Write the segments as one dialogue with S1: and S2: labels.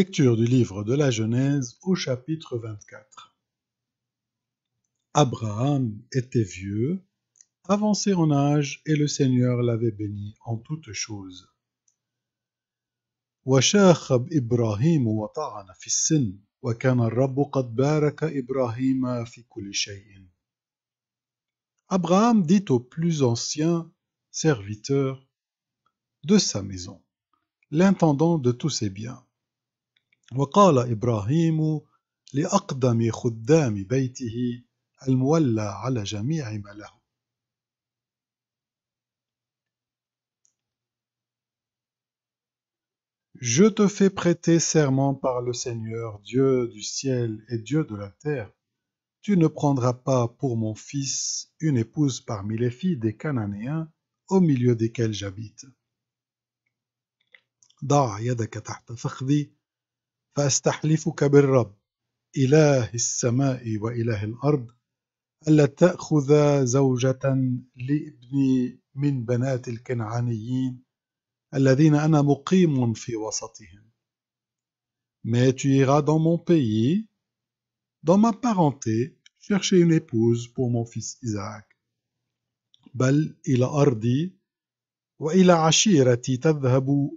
S1: Lecture du livre de la Genèse au chapitre 24. Abraham était vieux, avancé en âge, et le Seigneur l'avait béni en toutes choses. Abraham dit au plus ancien serviteur de sa maison, l'intendant de tous ses biens. Je te fais prêter serment par le Seigneur, Dieu du ciel et Dieu de la terre. Tu ne prendras pas pour mon fils une épouse parmi les filles des Cananéens au milieu desquels j'habite. فأستحلفك بالرب إله السماء وإله الأرض ألا تأخذ زوجة لابني من بنات الكنعانيين الذين أنا مقيم في وسطهم Mais tu iras dans mon pays, dans ma parenté, chercher une épouse pour mon fils Isaac. بل إلى أرضي وإلى عشيرتي تذهب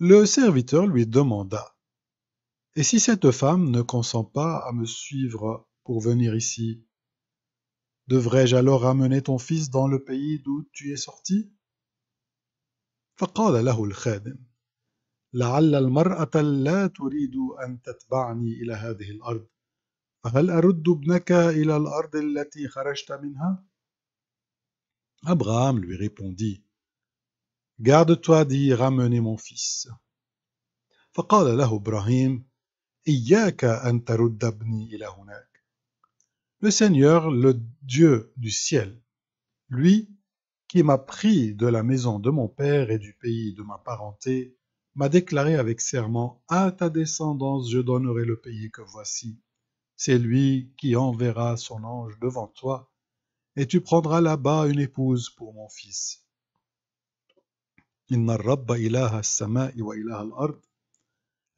S1: Le serviteur lui demanda Et si cette femme ne consent pas à me suivre pour venir ici, devrais-je alors amener ton fils dans le pays d'où tu es sorti Abraham lui répondit Garde-toi d'y ramener mon fils. Le Seigneur, le Dieu du ciel, lui qui m'a pris de la maison de mon père et du pays de ma parenté, m'a déclaré avec serment À ta descendance je donnerai le pays que voici. C'est lui qui enverra son ange devant toi, et tu prendras là-bas une épouse pour mon fils. إن الرب إله السماء وإله الأرض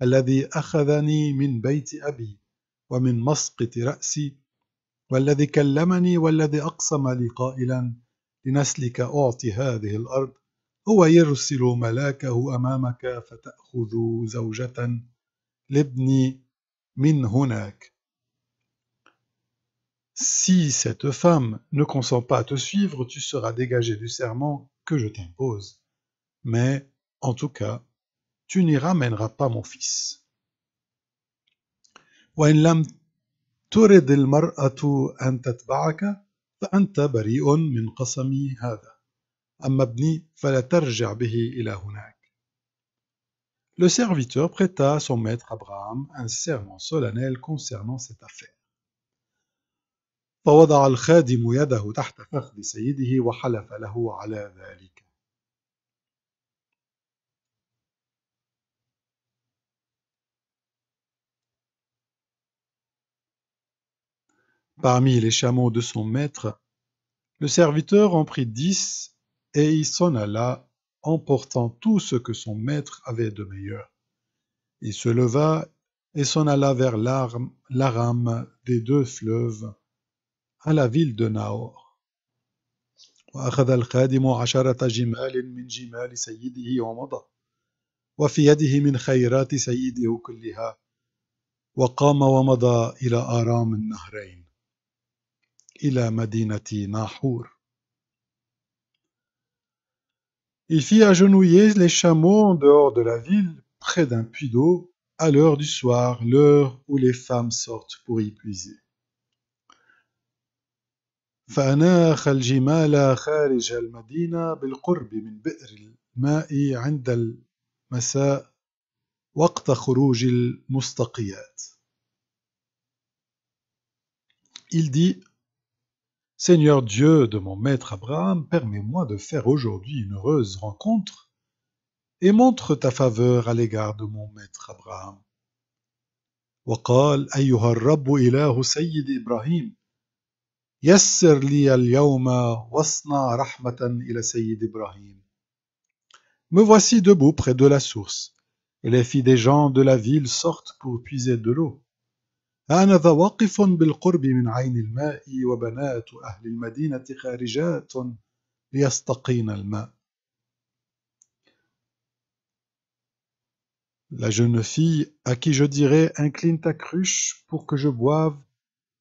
S1: الذي أخذني من بيت أبي ومن مسقط رأسي والذي كلمني والذي أقسم لي قائلا لنسلك أعطي هذه الأرض هو يرسل ملاكه أمامك فتأخذ زوجة لابني من هناك Si cette femme ne consent pas à te suivre, tu seras dégagé du serment que je t'impose. Mais, en tout cas, tu n'y ramèneras pas mon fils. Le serviteur prêta à son maître Abraham un serment solennel concernant cette affaire. Parmi les chameaux de son maître, le serviteur en prit dix et il s'en alla, emportant tout ce que son maître avait de meilleur. Il se leva et s'en alla vers l'arme des deux fleuves على فيل de Nahor. وأخذ الخادم عشرة جمال من جمال سيده ومضى وفي يده من خيرات سيده كلها وقام ومضى إلى آرام النهرين إلى مدينة ناحور Il fit agenouiller les chameaux en dehors de la ville, près d'un puits d'eau, à l'heure du soir, l'heure où les femmes sortent pour y puiser. Il dit Seigneur Dieu de mon maître Abraham, permets-moi de faire aujourd'hui une heureuse rencontre et montre ta faveur à l'égard de mon maître Abraham. يسر لي اليوم واصنع رحمة إلى سيد إبراهيم. Me voici debout près de la source, et les filles des gens de la ville sortent pour puiser de l'eau. هذا واقف بالقرب من عين الماء وبنات أهل المدينة خارجات ليستقين الماء. La jeune fille à qui je dirai incline ta cruche pour que je boive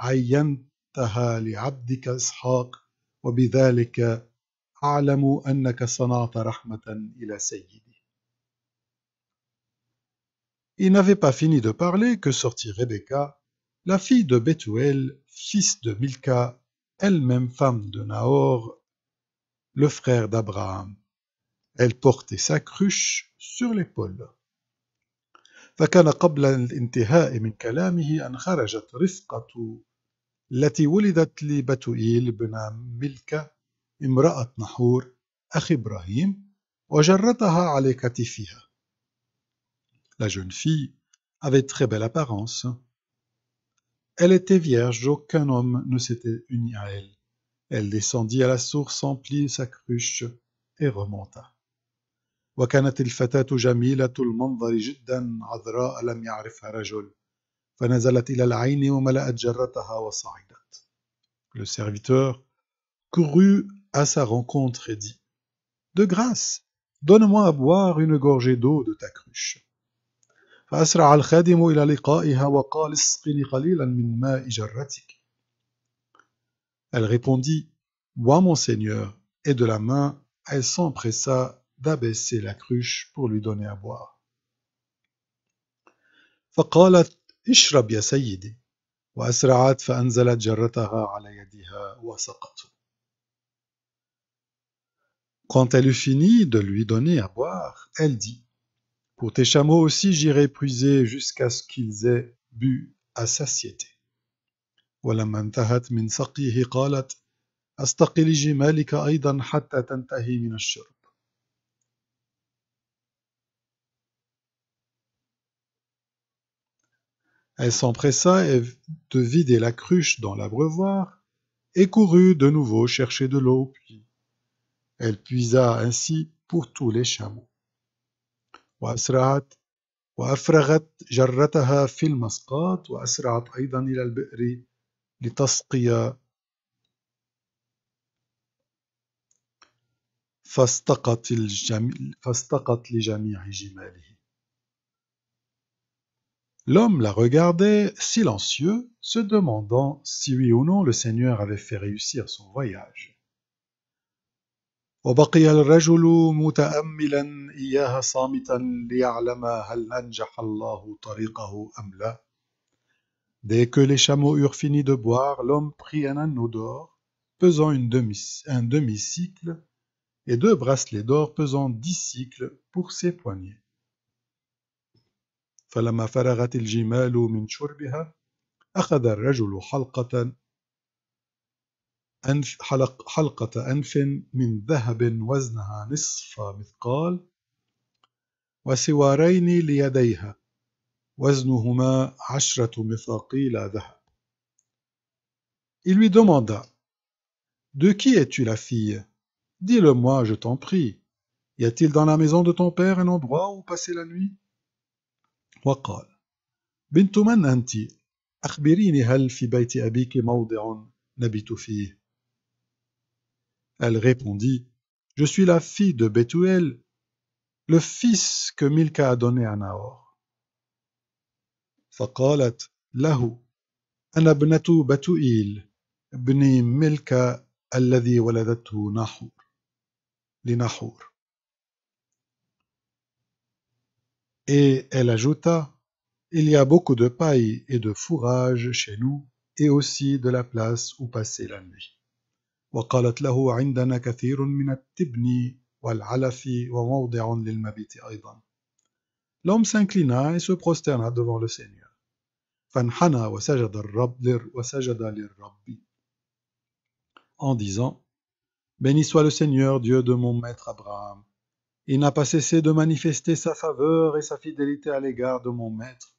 S1: Il n'avait pas fini de parler que sortit Rebecca, la fille de Bethuel, fils de Milka, elle-même femme de Nahor, le frère d'Abraham. Elle portait sa cruche sur l'épaule. La jeune fille avait très belle apparence. Elle était vierge, aucun homme ne s'était uni à elle. Elle descendit à la source, emplit sa cruche et remonta. وكانت الفتاة جميلة جدا عذراء لم يعرفها رجل le serviteur courut à sa rencontre et dit De grâce, donne-moi à boire une gorgée d'eau de ta cruche. Elle répondit Bois, mon Seigneur, et de la main, elle s'empressa d'abaisser la cruche pour lui donner à boire. اشرب يا سيدي وأسرعت فأنزلت جرتها على يدها وسقطت. Quand elle eut fini de lui donner à boire, elle dit Pour tes chameaux aussi, j'irai puiser jusqu'à ce qu'ils aient bu à satiété. Et انتهت من سقيه قالت: أستقي لجمالك أيضا حتى تنتهي من الشرب. Elle s'empressa de vider la cruche dans l'abreuvoir et courut de nouveau chercher de l'eau Puis Elle puisa ainsi pour tous les chameaux. وأفرغت جرتها في المسقاة وأسرعت أيضا إلى البئر لتسقي فاستقت, الجمل فاستقت لجميع جماله L'homme la regardait, silencieux, se demandant si oui ou non le Seigneur avait fait réussir son voyage. Dès que les chameaux eurent fini de boire, l'homme prit un anneau d'or pesant un demi-cycle et deux bracelets d'or pesant dix cycles pour ses poignets. فلما فرغت الجمال من شربها أخذ الرجل حلقة أنف حلق حلقة أنف من ذهب وزنها نصف مثقال وسوارين ليديها وزنهما عشرة مثاقيل ذهب. Il lui demanda De qui es-tu la fille Dis-le-moi, je t'en prie. Y a-t-il dans la maison de ton père un endroit où passer la nuit وقال بنت من أنت؟ أخبريني هل في بيت أبيك موضع نبت فيه؟ Elle répondit Je suis la fille de Bethuel, le fils que Milka a donné à Nahor. فقالت له أنا ابنة بتوئيل ابن ملكة الذي ولدته نحور لنحور Et elle ajouta: Il y a beaucoup de paille et de fourrage chez nous, et aussi de la place où passer la nuit. L'homme s'inclina et se prosterna devant le Seigneur. En disant: Béni soit le Seigneur, Dieu de mon maître Abraham, il n'a pas cessé de manifester sa faveur et sa fidélité à l'égard de mon maître.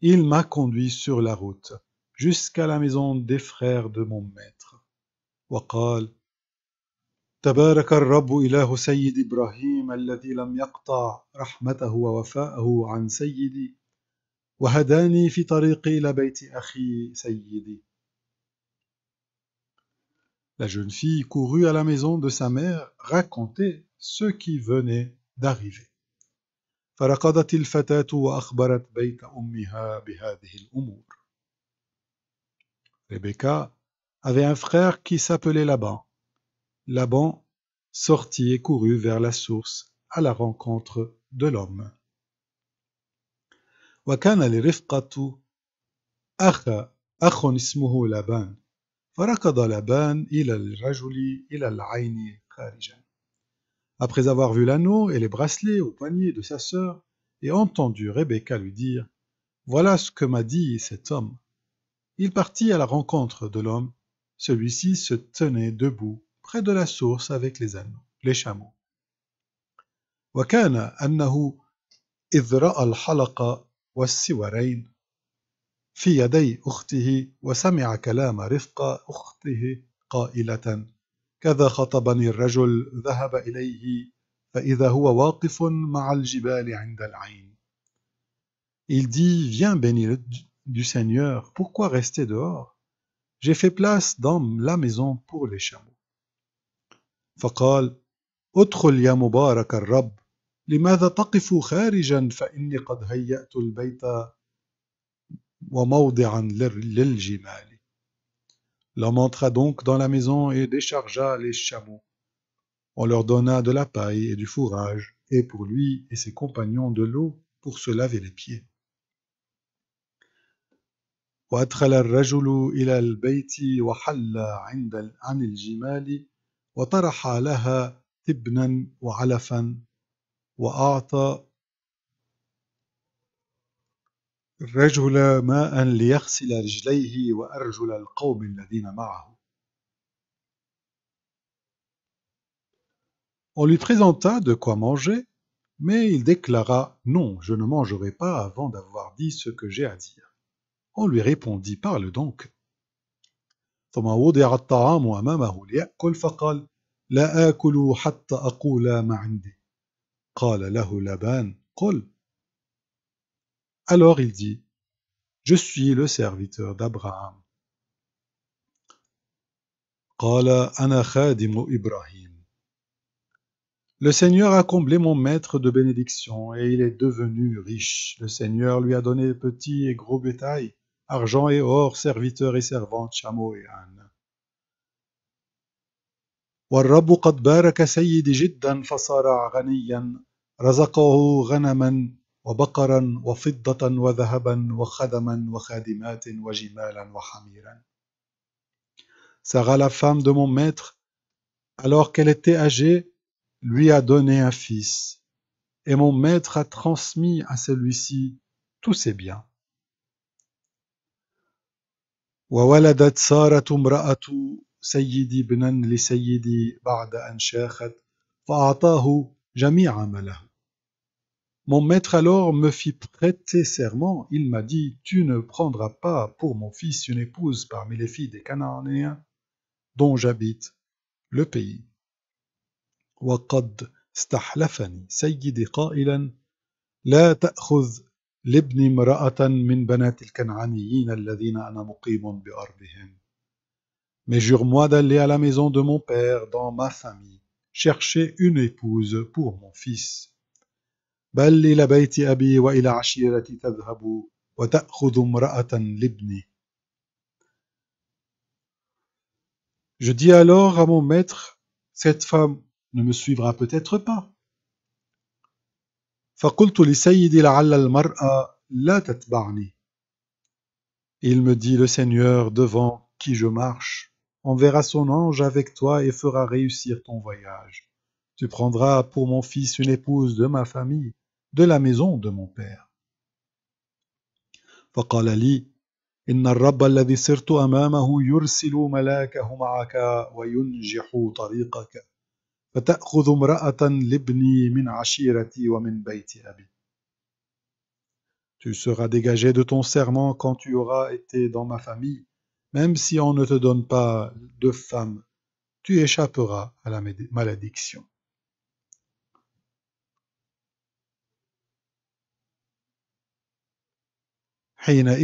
S1: Il m'a conduit sur la route, jusqu'à la maison des frères de mon maître. وقال تبارك La jeune fille courut à la maison de sa mère raconter ceux qui venaient d'arriver. فرقدت الفتاة وأخبرت بيت أمها بهذه الأمور. Rebecca avait un frère qui s'appelait Laban. Laban sortit et courut vers la source à la rencontre de l'homme. وكان لرفقة أخ أخ اسمه Laban. فركض لبان إلى الرجل إلى العين خارجا après avoir vu l'anneau et les bracelets au poignet de sa sœur, et entendu Rebecca lui dire Voilà ce que m'a dit cet homme. Il partit à la rencontre de l'homme. Celui-ci se tenait debout près de la source avec les anneaux, les chameaux. كذا خطبني الرجل ذهب إليه فإذا هو واقف مع الجبال عند العين Il dit, viens bénir du Seigneur, pourquoi rester dehors J'ai fait place dans la maison pour les chameaux. فقال, ادخل يا مبارك الرب لماذا تقف خارجا فإني قد هيأت البيت وموضعا للجمال L'homme entra donc dans la maison et déchargea les chameaux. On leur donna de la paille et du fourrage, et pour lui et ses compagnons de l'eau pour se laver les pieds. On lui présenta de quoi manger, mais il déclara Non, je ne mangerai pas avant d'avoir dit ce que j'ai à dire. On lui répondit Parle donc. Alors il dit, Je suis le serviteur d'Abraham. Le Seigneur a comblé mon maître de bénédictions et il est devenu riche. Le Seigneur lui a donné petit et gros bétail, argent et or, serviteurs et servantes, chameaux et ânes. وبقرا وفضة وذهبا وخدما وخادمات وجمالا وحميرا. Sarah, la femme de mon maître, alors qu'elle était âgée, lui a donné un fils, et mon maître a transmis à celui-ci tous ses biens. وولدت سارة امرأة سيدي ابنا لسيدي بعد أن شاخت فأعطاه جميع ما له Mon maître alors me fit prêter serment. Il m'a dit Tu ne prendras pas pour mon fils une épouse parmi les filles des Cananéens, dont j'habite le pays. Mais jure-moi d'aller à la maison de mon père, dans ma famille, chercher une épouse pour mon fils. Je dis alors à mon maître, cette femme ne me suivra peut-être pas. Il me dit, le Seigneur, devant qui je marche, enverra son ange avec toi et fera réussir ton voyage. Tu prendras pour mon fils une épouse de ma famille, de la maison de mon père. فقال لي إن الرب الذي سرت أمامه يرسل ملاكه معك وينجح طريقك فتأخذ libni لابني من عشيرتي ومن بيت أبي Tu seras dégagé de ton serment quand tu auras été dans ma famille, même si on ne te donne pas de femme, tu échapperas à la malédiction. Aujourd'hui, en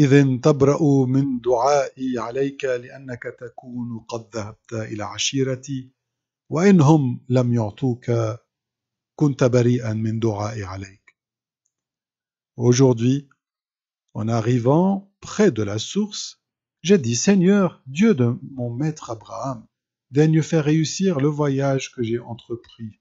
S1: arrivant près de la source, j'ai dit Seigneur, Dieu de mon maître Abraham, daigne faire réussir le voyage que j'ai entrepris.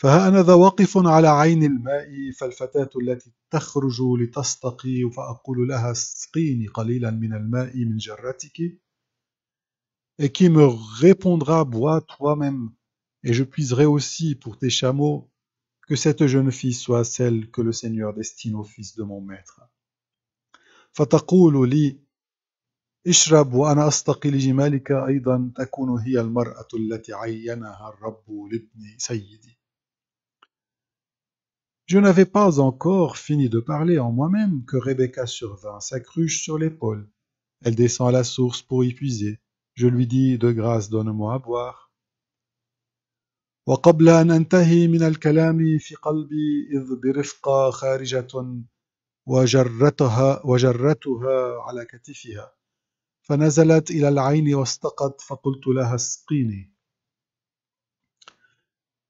S1: فها أنا ذا واقف على عين الماء فالفتاة التي تخرج لتستقي فأقول لها سقيني قليلا من الماء من جرتك et qui me répondra bois toi-même et je puiserai aussi pour tes chameaux que cette jeune fille soit celle que le Seigneur destine au fils de mon maître فتقول لي اشرب وأنا أستقي لجمالك أيضا تكون هي المرأة التي عينها الرب لابن سيدي Je n'avais pas encore fini de parler en moi-même que Rebecca survint, sa cruche sur l'épaule. Elle descend à la source pour y puiser. Je lui dis de grâce, donne-moi à boire. وقبل أن أنتهي من الكلام في قلبي إذ برفقة خارجة وجرتها وجرتها على كتفها فنزلت إلى العين واستقت فقلت لها اسقيني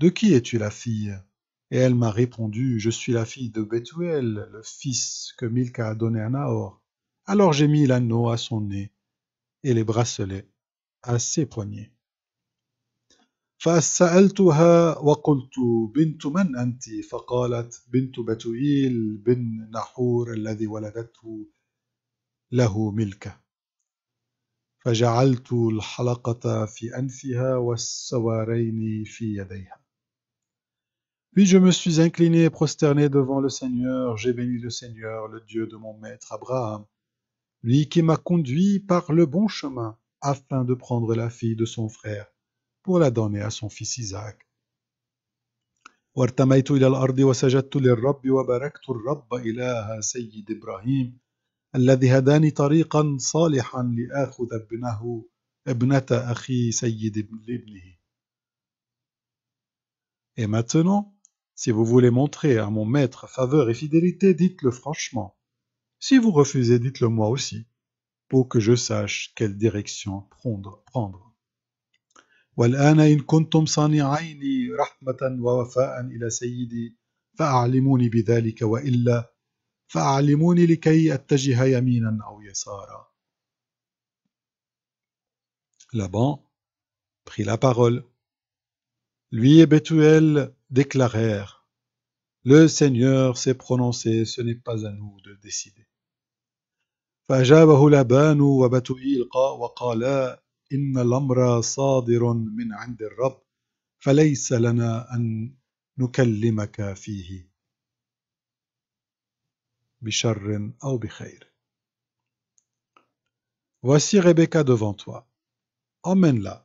S1: De qui es-tu la fille Et elle m'a répondu, Je suis la fille de Bethuel, le fils que Milka a donné à Nahor. Alors j'ai mis l'anneau à son nez et les bracelets à ses poignets. فسألتها وقلت بنت من أنت فقالت بنت بتويل بن نحور الذي ولدته له ملكة فجعلت الحلقة في أنفها والسوارين في يديها puis je me suis incliné et prosterné devant le Seigneur, j'ai béni le Seigneur, le Dieu de mon maître Abraham, lui qui m'a conduit par le bon chemin, afin de prendre la fille de son frère, pour la donner à son fils Isaac. Et maintenant, si vous voulez montrer à mon maître faveur et fidélité, dites-le franchement. Si vous refusez, dites-le moi aussi, pour que je sache quelle direction prendre. prendre. والآن إن كنتم صانعين رحمة ووفاء إلى سيدي فأعلموني بذلك وإلا فأعلموني لكي أتجه يمينا أو يسارا. Laban prit la parole. Lui et Bethuel déclarèrent, « Le Seigneur s'est prononcé, ce n'est pas à nous de décider. »« Fajabahu labanu wabatu ilqa wa qala inna lamra sadirun min andirrab, fa laysa lana an nu kallimaka fihi. »« Bisharrin au bikhayri. »« Voici Rebecca devant toi, emmène-la. »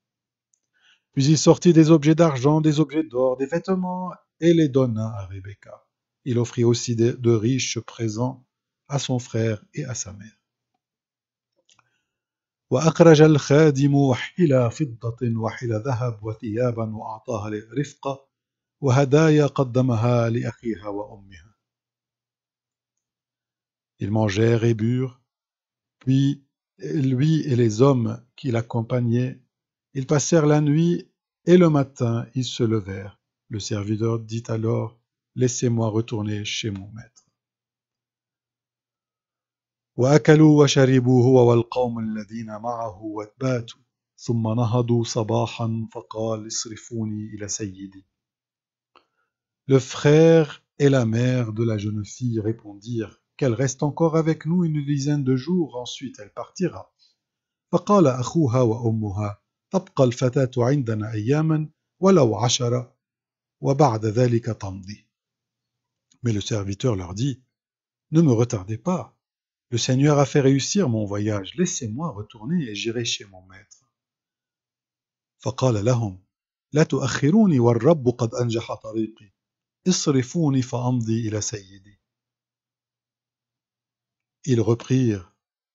S1: Puis il sortit des objets d'argent, des objets d'or, des vêtements, et les donna à Rebecca. Il offrit aussi de riches présents à son frère et à sa mère. Ils mangèrent et burent, puis lui et les hommes qui l'accompagnaient ils passèrent la nuit et le matin ils se levèrent. Le serviteur dit alors, Laissez-moi retourner chez mon maître. Le frère et la mère de la jeune fille répondirent qu'elle reste encore avec nous une dizaine de jours, ensuite elle partira. Mais le serviteur leur dit Ne me retardez pas. Le Seigneur a fait réussir mon voyage. Laissez-moi retourner et j'irai chez mon maître. Ils reprirent,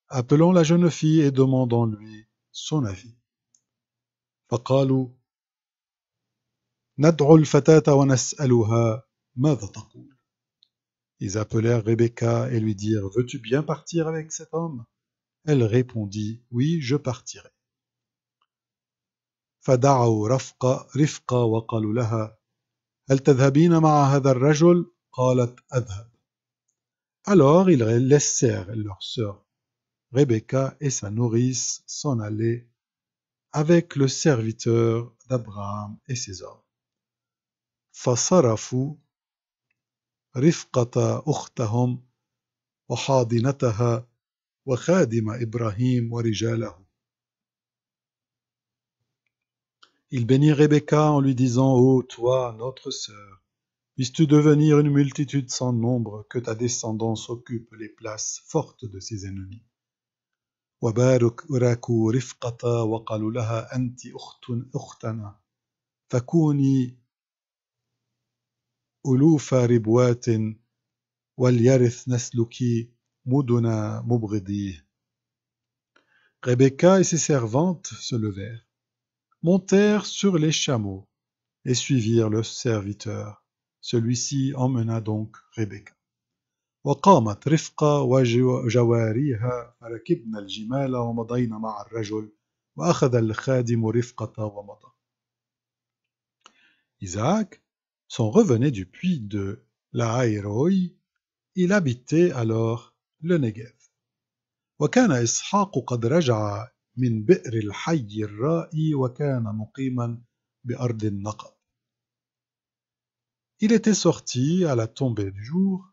S1: appelant la jeune fille et demandant lui son avis. Ils appelèrent Rebecca et lui dirent Veux-tu bien partir avec cet homme Elle répondit Oui, je partirai. Alors ils laissèrent leur sœur Rebecca et sa nourrice s'en aller avec le serviteur d'Abraham et ses hommes. Il bénit Rebecca en lui disant Ô toi, notre sœur, puisses-tu devenir une multitude sans nombre, que ta descendance occupe les places fortes de ses ennemis. وبارك راكوا رفقة وقالوا لها أنت أخت أختنا فكوني ألوف ربوات وليرث نسلك مدنا مبغضيه Rebecca et ses servantes se levèrent, montèrent sur les chameaux et suivirent le serviteur. Celui-ci emmena donc Rebecca. وقامت رفقة وجواريها فركبنا الجمال ومضينا مع الرجل وأخذ الخادم رفقة ومضى Isaac s'en revenait du puits de la Hayroi, il habitait alors le Negev. وكان إسحاق قد رجع من بئر الحي الرائي وكان مقيما بأرض النقب. Il était sorti à la tombée du jour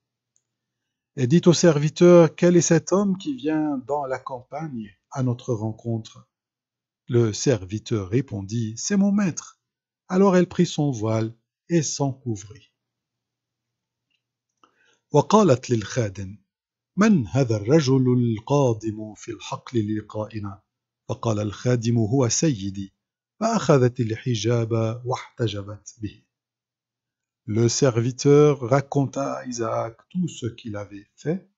S1: et dit au serviteur, quel est cet homme qui vient dans la campagne à notre rencontre Le serviteur répondit, c'est mon maître. Alors elle prit son voile et s'en couvrit. من هذا الرجل القادم في الحقل فقال الخادم هو سيدي الحجاب به le serviteur raconta à Isaac tout ce qu'il avait fait.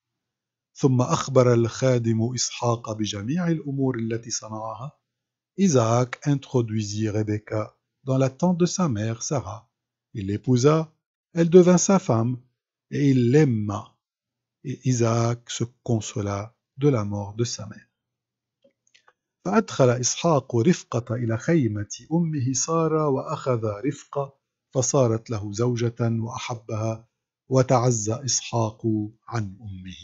S1: Isaac introduisit Rebecca dans la tente de sa mère Sarah. Il l'épousa, elle devint sa femme, et il l'aima. Et Isaac se consola de la mort de sa mère. فصارت له زوجة وأحبها وتعزى إسحاق عن أمه